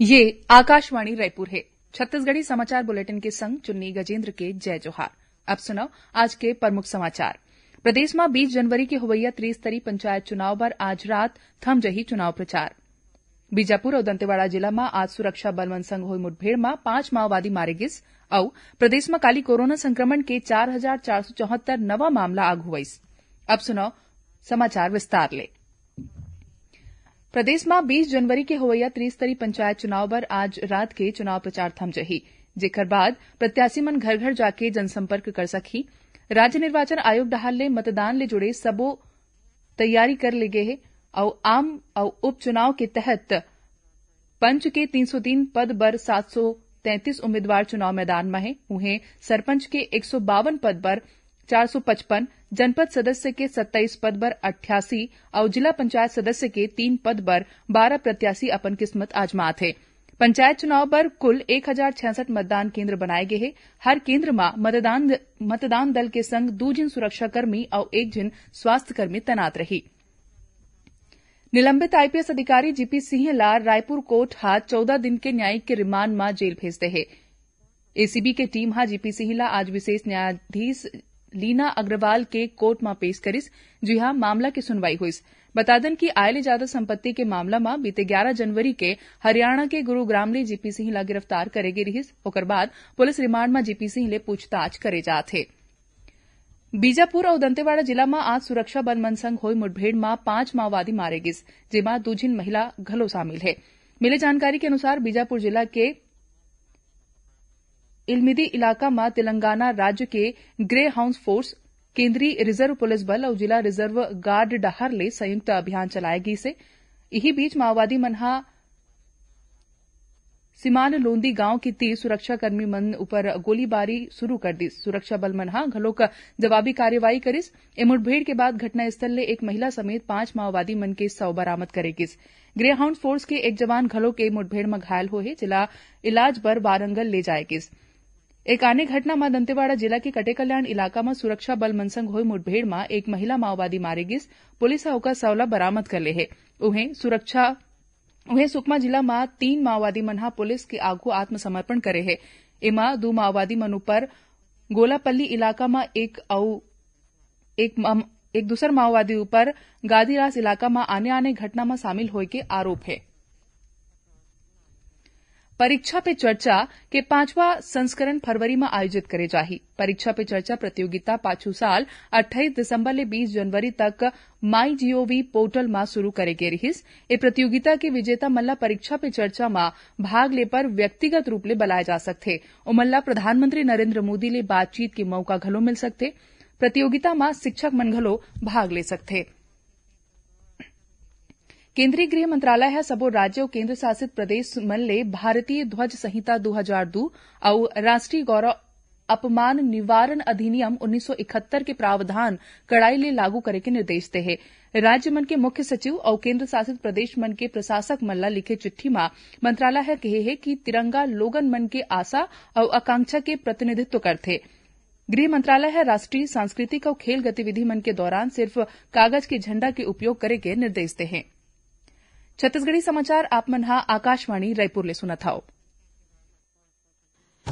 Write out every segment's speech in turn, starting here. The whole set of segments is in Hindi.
ये आकाशवाणी रायपुर है छत्तीसगढ़ी समाचार बुलेटिन के संग चुन्नी गजेंद्र के जय जोहार अब सुनो आज के प्रमुख समाचार प्रदेश में बीस जनवरी के होवैया त्रिस्तरीय पंचायत चुनाव पर आज रात थम जही चुनाव प्रचार बीजापुर और दंतेवाड़ा जिला में आज सुरक्षा बलवन संघ हुई मुठभेड़ में पांच माओवादी मारे गिस और प्रदेश में काली कोरोना संक्रमण के चार हजार चार सौ चौहत्तर नवा मामला आगू हुआ अब सुनो समाचार विस्तार ले प्रदेश में बीस जनवरी के होवैया त्रिस्तरीय पंचायत चुनाव पर आज रात के चुनाव प्रचार थम जही जेकर बाद प्रत्याशीमन घर घर जाके जनसंपर्क कर सकी राज्य निर्वाचन आयोग डहाल ने मतदान ले जुड़े सबो तैयारी कर ले गये और आम और उपचुनाव के तहत पंच के 303 पद पर 733 उम्मीदवार चुनाव मैदान में हैं उन्हें सरपंच के एक पद पर चार सौ पचपन जनपद सदस्य के सत्ताईस पद पर अट्ठासी और जिला पंचायत सदस्य के तीन पद पर बारह प्रत्याशी अपन किस्मत आजमा थे पंचायत चुनाव पर कुल एक हजार छियासठ मतदान केंद्र बनाए गए हैं हर केंद्र में मतदान मतदान दल के संग दो जिन सुरक्षाकर्मी और एक जिन स्वास्थ्यकर्मी तैनात रही निलंबित आईपीएस अधिकारी जीपी सिंह लाल रायपुर कोर्ट हाथ चौदह दिन के न्यायिक के रिमांड में जेल भेजते हैं एसीबी के टीम हा जीपी सिंहला आज विशेष न्यायाधीश लीना अग्रवाल कोर्ट में पेश करीस જી હા मामला की सुनवाई हुई बता दें कि आयली जायदाद संपत्ति के मामला में बीते 11 जनवरी के हरियाणा के गुरुग्राम ले जीपी सिंह ला गिरफ्तार करे गे रहीस ओकर बाद पुलिस रिमांड में जीपी सिंह ले पूछताछ करे जात हे બીજાપુર અને દંતેવાડા જિલ્લામાં આજ સુરક્ષા हुई मुठभेड़ में मा पांच माओवादी मारे गिस જેમાં दूझिन महिला घलो शामिल है मिली जानकारी के अनुसार बीजापुर जिला के इल्मिदी इलाका में तेलंगाना राज्य के ग्रे हाउस फोर्स केंद्रीय रिजर्व पुलिस बल और जिला रिजर्व गार्ड डहर ले संयुक्त अभियान चलाए गई से यही बीच माओवादी मनहा सिमान लोंदी गांव के तीर सुरक्षाकर्मी मन ऊपर गोलीबारी शुरू कर दी सुरक्षा बल मनहा घलोक जवाबी कार्यवाही करिस ए मुठभेड़ के बाद घटनास्थल ले एक महिला समेत पांच माओवादी मन के सौ बरामद ग्रे ग्रेहाउंड फोर्स के एक जवान घलोक ए मुठभेड़ में घायल हो जिला इलाज पर वारंगल ले जाएगी एक घटना में दंतेवाड़ा जिला के कटेकल्याण इलाका में सुरक्षा बल मनसंग हुई मुठभेड़ में एक महिला माओवादी मारी गिस पुलिस ओका सवला बरामद कर ले है सुकमा जिला में तीन माओवादी मनहा पुलिस के आगू आत्मसमर्पण करे है एमा दो माओवादी मन ऊपर गोलापल्ली इलाका में एक एक दूसर माओवादी ऊपर गादीरास इलाका में आने आने घटना में शामिल हो के आरोप है परीक्षा पे चर्चा के पांचवा संस्करण फरवरी में आयोजित करे जा परीक्षा पे चर्चा प्रतियोगिता पाछू साल 28 दिसंबर ले 20 जनवरी तक माई जीओवी पोर्टल में शुरू करेगी रहीस ए प्रतियोगिता के विजेता मल्ला परीक्षा पे चर्चा में भाग लेकर व्यक्तिगत रूप ले बुलाए जा सकते और मल्ला प्रधानमंत्री नरेन्द्र मोदी ले बातचीत के मौका घलो मिल सकते प्रतियोगिता में शिक्षक मन घलो भाग ले सकते हैं केंद्रीय गृह मंत्रालय है सबो राज्य और केंद्रशासित प्रदेश मन ले भारतीय ध्वज संहिता दो हजार दू और राष्ट्रीय गौरव अपमान निवारण अधिनियम 1971 के प्रावधान कड़ाई ले लागू करे के निर्देश दे है राज्य मन के मुख्य सचिव और केंद्र शासित प्रदेश मन के प्रशासक मल्ला लिखे चिट्ठी में मंत्रालय है कहे है कि तिरंगा लोगन मन के आशा और आकांक्षा के प्रतिनिधित्व करथे गृह मंत्रालय है राष्ट्रीय सांस्कृतिक और खेल गतिविधि मन के दौरान सिर्फ कागज के झंडा के उपयोग करे के निर्देश दे छत्तीसगढ़ी समाचार आप मन आकाशवाणी रायपुर ले सुनत हव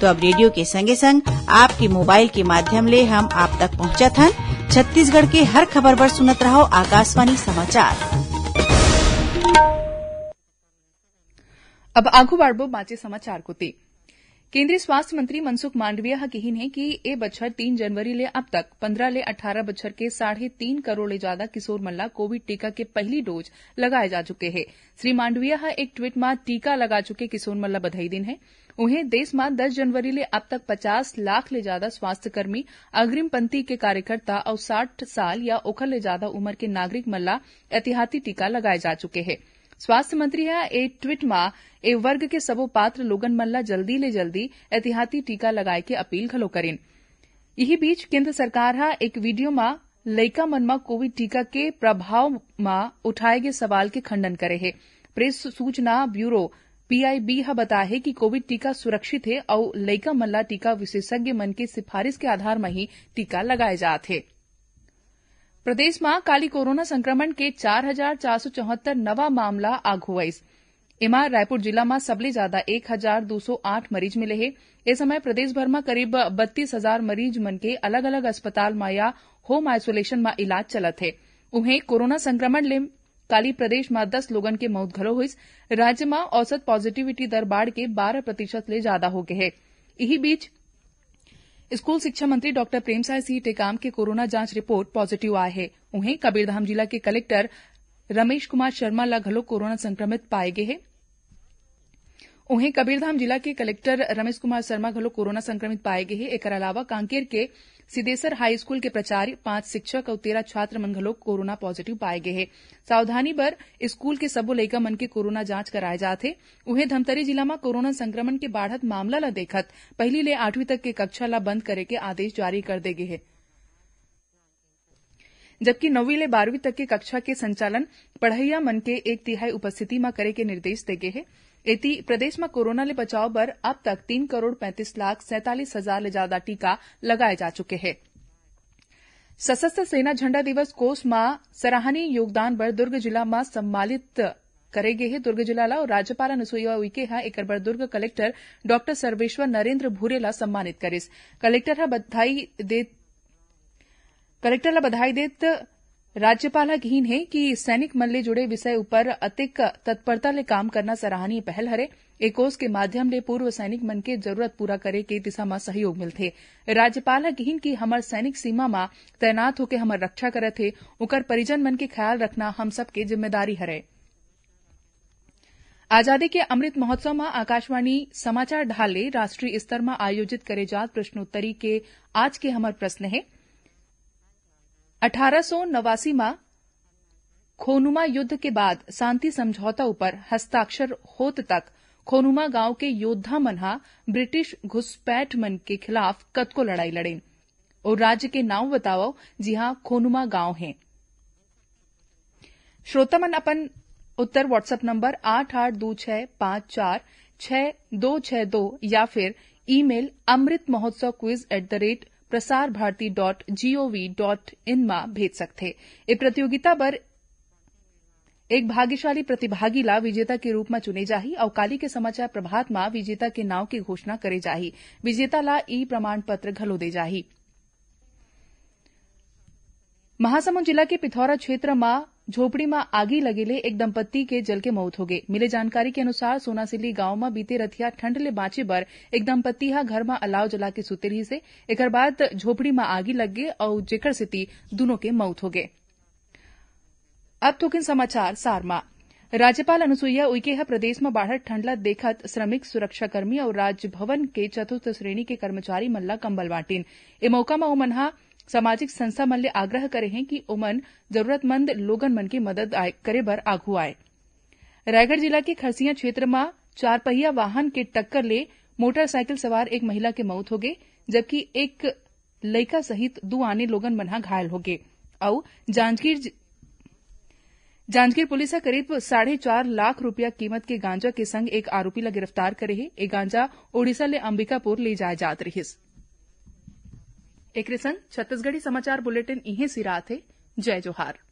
तो अब रेडियो के संगे संग आपके मोबाइल के माध्यम ले हम आप तक पहुँचा था छत्तीसगढ़ के हर खबर पर सुनत रहो आकाशवाणी समाचार अब आगू बाढ़ बाचे समाचार ते केंद्रीय स्वास्थ्य मंत्री मनसुख मांडविया कही है कि ए बच्छर तीन जनवरी ले अब तक पन्द्रह ले अठारह बच्छर के साढ़े तीन करोड़ ले ज्यादा किशोर मल्ला कोविड टीका के पहली डोज लगाए जा चुके हैं श्री मांडविया एक ट्वीट में टीका लगा चुके किशोर मल्ला बधाई दिन है उन्हें देश में दस जनवरी ले अब तक पचास लाख ले ज्यादा स्वास्थ्यकर्मी अग्रिम पंक्ति के कार्यकर्ता और साठ साल या ओखर ले ज्यादा उम्र के नागरिक मल्ला एहतियाती टीका लगाए जा चुके हैं स्वास्थ्य मंत्री है ए ट्वीट में ए वर्ग के सबो पात्र लोगन मल्ला जल्दी ले जल्दी एहतियाती टीका लगाए के अपील घलो करें इही बीच केंद्र सरकार है एक वीडियो में लैका मन में कोविड टीका के प्रभाव में उठाए गए सवाल के खंडन करे है प्रेस सूचना ब्यूरो पीआयबी हा है कि कोविड टीका सुरक्षित है और लैका मल्ला टीका विशेषज्ञ मन के सिफारिश के आधार में ही टीका लगाए जाते प्रदेश में काली कोरोना संक्रमण के चार हजार चार सौ चौहत्तर नवा मामला आगू आइस रायपुर जिला में सबले ज्यादा एक हजार दो सौ आठ मरीज मिले हैं इस समय प्रदेश भर में करीब बत्तीस हजार मरीज मन के अलग अलग अस्पताल में या होम आइसोलेशन में इलाज चलत है उन्हें कोरोना संक्रमण काली प्रदेश में दस लोगन के मौत घलो हुई राज्य में औसत पॉजिटिविटी दर बाढ़ के बारह प्रतिशत ले ज्यादा हो गए इसी बीच स्कूल शिक्षा मंत्री डॉ प्रेमसाय सिंह टेकाम के कोरोना जांच रिपोर्ट पॉजिटिव आए है उन्हें कबीरधाम जिला के कलेक्टर रमेश कुमार शर्मा ला घलो कोरोना संक्रमित पाए गए हैं वहीं कबीरधाम जिला के कलेक्टर रमेश कुमार शर्मा घलो कोरोना संक्रमित पाए गए हैं एक अलावा कांकेर के सिद्धेसर हाई स्कूल के प्राचार्य पांच शिक्षक और तेरह छात्र मन घलो कोरोना पॉजिटिव पाए गए हैं सावधानी पर स्कूल के सबो लइका मन के कोरोना जांच कराए जाते उन्हें धमतरी जिला में कोरोना संक्रमण के बाढ़त मामला न देखत पहली ले आठवीं तक के कक्षा ला बंद करे के आदेश जारी कर दे गए है जबकि नौवीं ले बारहवीं तक के कक्षा के संचालन पढ़ैया मन के एक तिहाई उपस्थिति में करे के निर्देश दे गए हैं इति प्रदेश में कोरोना ले बचाव पर अब तक तीन करोड़ पैंतीस लाख सैंतालीस हजार ले ज्यादा टीका लगाए जा चुके हैं सशस्त्र सेना झंडा दिवस कोष में सराहनीय योगदान पर दुर्ग जिला में सम्मानित करेंगे है दुर्ग जिला और राज्यपाल अनुसुईया उइके है एक बार दुर्ग कलेक्टर डॉ सर्वेश्वर नरेन्द्र भूरेला सम्मानित करिस कलेक्टर बधाई दे રાજ્યપાલાઘીન है कि सैनिक जुड़े विषय पर अतिक तत्परता ले काम करना सराहनीय पहल हरे एक કોष के माध्यम ले पूर्व सैनिक मन के जरूरत पूरा करे के दिशा में सहयोग थे राज्यपाल कहिन की हमार सैनिक सीमा में तैनात होके हमार रक्षा करे थे उकर परिजन मन के ख्याल रखना हम सब के जिम्मेदारी हरे आजादी के अमृत महोत्सव में आकाशवाणी समाचार ढाले राष्ट्रीय स्तर में आयोजित करे जात प्रश्नोत्तरी के आज के हमार प्रश्न है अठारह नवासी में खोनुमा युद्ध के बाद शांति समझौता ऊपर हस्ताक्षर होत तक खोनुमा गांव के योद्धा मनहा ब्रिटिश घुसपैठ मन के खिलाफ कतको लड़ाई लड़े और राज्य के नाम बताओ जी हां खोनुमा गांव है श्रोता मन अपन उत्तर व्हाट्सएप नंबर आठ आठ दो छह पांच चार छह दो छह दो या फिर ईमेल अमृत महोत्सव quiz eight the rate Prasar Bharati dot G O V dot in मा भेज सकते इस प्रतियोगिता पर एक भाग्यशाली प्रतिभागी ला विजेता के रूप में चुने जाही और काली के समाचार प्रभात मा विजेता के नाव की घोषणा करे जाही विजेता ला ई प्रमाण पत्र घलो दे जाही महासमुंद जिला के पिथौरा क्षेत्र में झोपड़ी ઝોપડીમાં આગી ले एक दंपत्ति के जल के मौत हो गई मिले जानकारी के अनुसार गांव में बीते रथिया ठंड ले बांचे पर एक दंपत्ति हा घर में अलाव जला के सुते रही से एक बाद झोपड़ी में आगी लग गई और जेकर स्थिति दोनों के मौत हो गए अब तो समाचार राज्यपाल अनुसुईया उइके है प्रदेश में बाढ़ ठंडला देखत श्रमिक सुरक्षाकर्मी और राजभवन के चतुर्थ श्रेणी के कर्मचारी मल्ला कंबल बांटीन ए मौका में ओमन सामाजिक संस्था मन ले आग्रह करे हैं कि ओमन जरूरतमंद लोगन मन की मदद करे बर आगू आए रायगढ़ जिला के खरसिया क्षेत्र में चारपहिया वाहन के टक्कर ले मोटरसाइकिल सवार एक महिला के मौत हो गई जबकि एक लड़का सहित दो आने लोगन मन घायल हो गए और जांजगीर जांजगीर पुलिस करीब साढ़े चार लाख रुपया कीमत के गांजा के संग एक आरोपी गिरफ्तार करे है ए गांजा ओडिशा ले अंबिकापुर ले जाए जात है एक संग छत्तीसगढ़ी समाचार बुलेटिन इहे सिरा थे जय जोहार